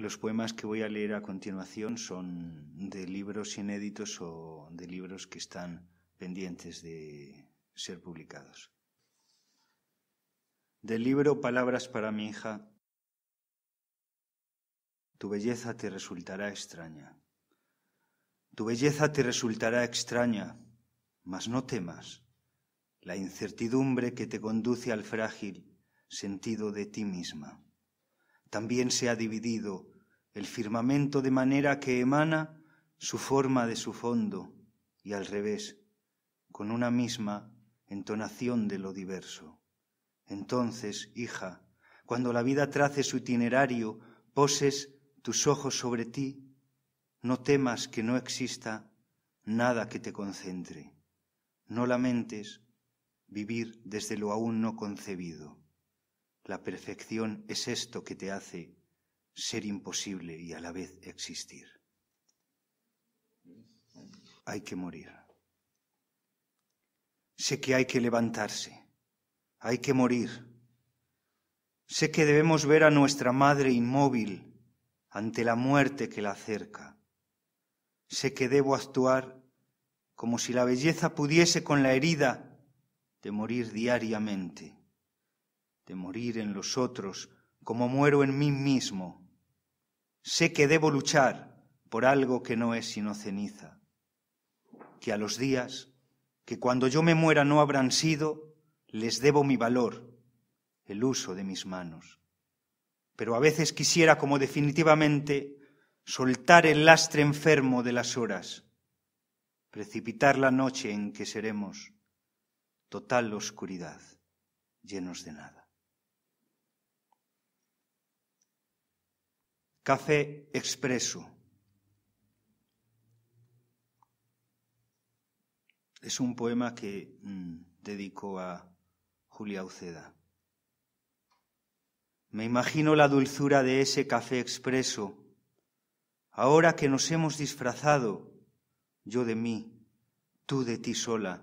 Los poemas que voy a leer a continuación son de libros inéditos o de libros que están pendientes de ser publicados. Del libro Palabras para mi hija, tu belleza te resultará extraña. Tu belleza te resultará extraña, mas no temas la incertidumbre que te conduce al frágil sentido de ti misma. También se ha dividido el firmamento de manera que emana su forma de su fondo y al revés, con una misma entonación de lo diverso. Entonces, hija, cuando la vida trace su itinerario, poses tus ojos sobre ti, no temas que no exista nada que te concentre. No lamentes vivir desde lo aún no concebido. La perfección es esto que te hace ser imposible y a la vez existir. Hay que morir. Sé que hay que levantarse, hay que morir. Sé que debemos ver a nuestra madre inmóvil ante la muerte que la acerca. Sé que debo actuar como si la belleza pudiese con la herida de morir diariamente, de morir en los otros como muero en mí mismo Sé que debo luchar por algo que no es sino ceniza, que a los días, que cuando yo me muera no habrán sido, les debo mi valor, el uso de mis manos. Pero a veces quisiera como definitivamente soltar el lastre enfermo de las horas, precipitar la noche en que seremos total oscuridad, llenos de nada. Café Expreso. Es un poema que mm, dedico dedicó a Julia Uceda. Me imagino la dulzura de ese café expreso, ahora que nos hemos disfrazado, yo de mí, tú de ti sola,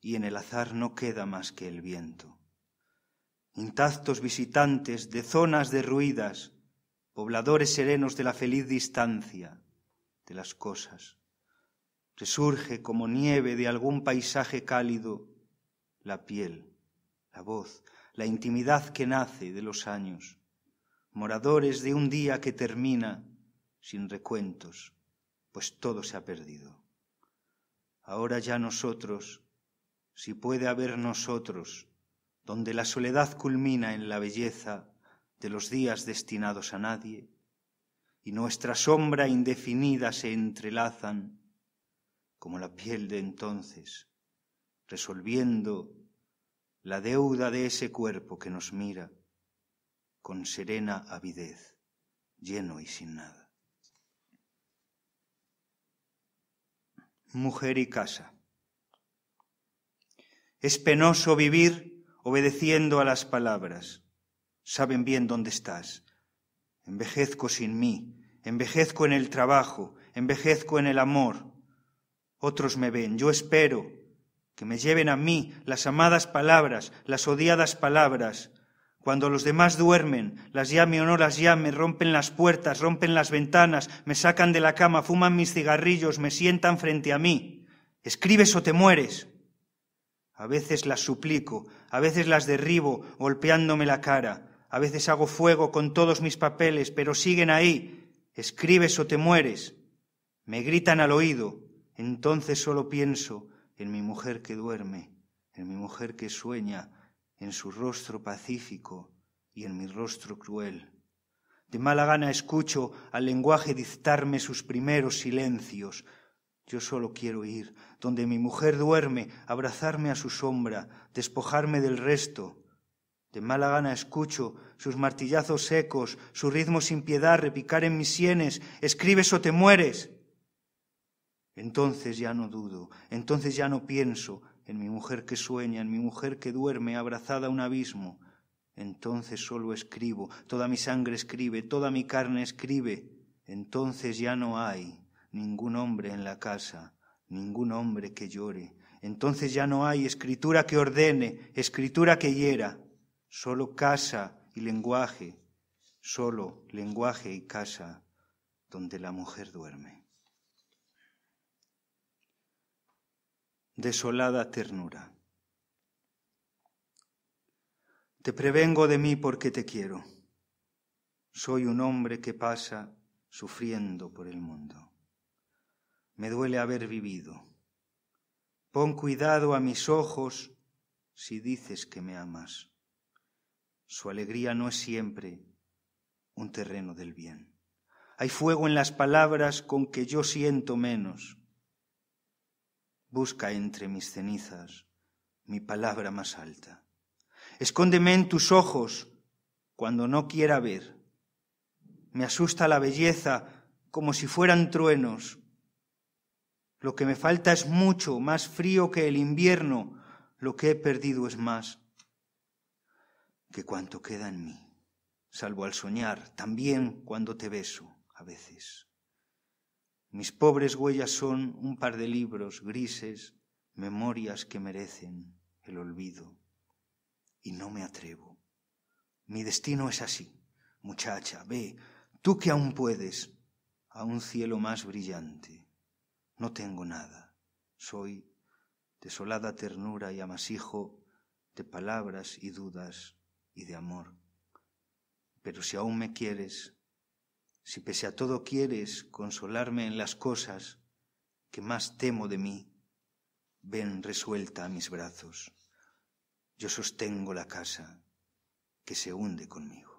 y en el azar no queda más que el viento. Intactos visitantes de zonas derruidas, pobladores serenos de la feliz distancia de las cosas. Resurge como nieve de algún paisaje cálido la piel, la voz, la intimidad que nace de los años, moradores de un día que termina sin recuentos, pues todo se ha perdido. Ahora ya nosotros, si puede haber nosotros, donde la soledad culmina en la belleza, de los días destinados a nadie, y nuestra sombra indefinida se entrelazan como la piel de entonces, resolviendo la deuda de ese cuerpo que nos mira con serena avidez, lleno y sin nada. Mujer y casa. Es penoso vivir obedeciendo a las palabras saben bien dónde estás. Envejezco sin mí, envejezco en el trabajo, envejezco en el amor. Otros me ven, yo espero que me lleven a mí las amadas palabras, las odiadas palabras. Cuando los demás duermen, las llame o no las llame, rompen las puertas, rompen las ventanas, me sacan de la cama, fuman mis cigarrillos, me sientan frente a mí. Escribes o te mueres. A veces las suplico, a veces las derribo, golpeándome la cara. A veces hago fuego con todos mis papeles, pero siguen ahí. Escribes o te mueres. Me gritan al oído. Entonces solo pienso en mi mujer que duerme, en mi mujer que sueña, en su rostro pacífico y en mi rostro cruel. De mala gana escucho al lenguaje dictarme sus primeros silencios. Yo solo quiero ir donde mi mujer duerme, abrazarme a su sombra, despojarme del resto, de mala gana escucho sus martillazos secos, su ritmo sin piedad repicar en mis sienes, escribes o te mueres. Entonces ya no dudo, entonces ya no pienso en mi mujer que sueña, en mi mujer que duerme abrazada a un abismo. Entonces solo escribo, toda mi sangre escribe, toda mi carne escribe. Entonces ya no hay ningún hombre en la casa, ningún hombre que llore. Entonces ya no hay escritura que ordene, escritura que hiera solo casa y lenguaje, solo lenguaje y casa donde la mujer duerme. Desolada ternura. Te prevengo de mí porque te quiero. Soy un hombre que pasa sufriendo por el mundo. Me duele haber vivido. Pon cuidado a mis ojos si dices que me amas. Su alegría no es siempre un terreno del bien. Hay fuego en las palabras con que yo siento menos. Busca entre mis cenizas mi palabra más alta. Escóndeme en tus ojos cuando no quiera ver. Me asusta la belleza como si fueran truenos. Lo que me falta es mucho, más frío que el invierno. Lo que he perdido es más que cuanto queda en mí, salvo al soñar, también cuando te beso, a veces. Mis pobres huellas son un par de libros grises, memorias que merecen el olvido. Y no me atrevo. Mi destino es así. Muchacha, ve, tú que aún puedes, a un cielo más brillante. No tengo nada. Soy desolada ternura y amasijo de palabras y dudas y de amor. Pero si aún me quieres, si pese a todo quieres consolarme en las cosas que más temo de mí, ven resuelta a mis brazos. Yo sostengo la casa que se hunde conmigo.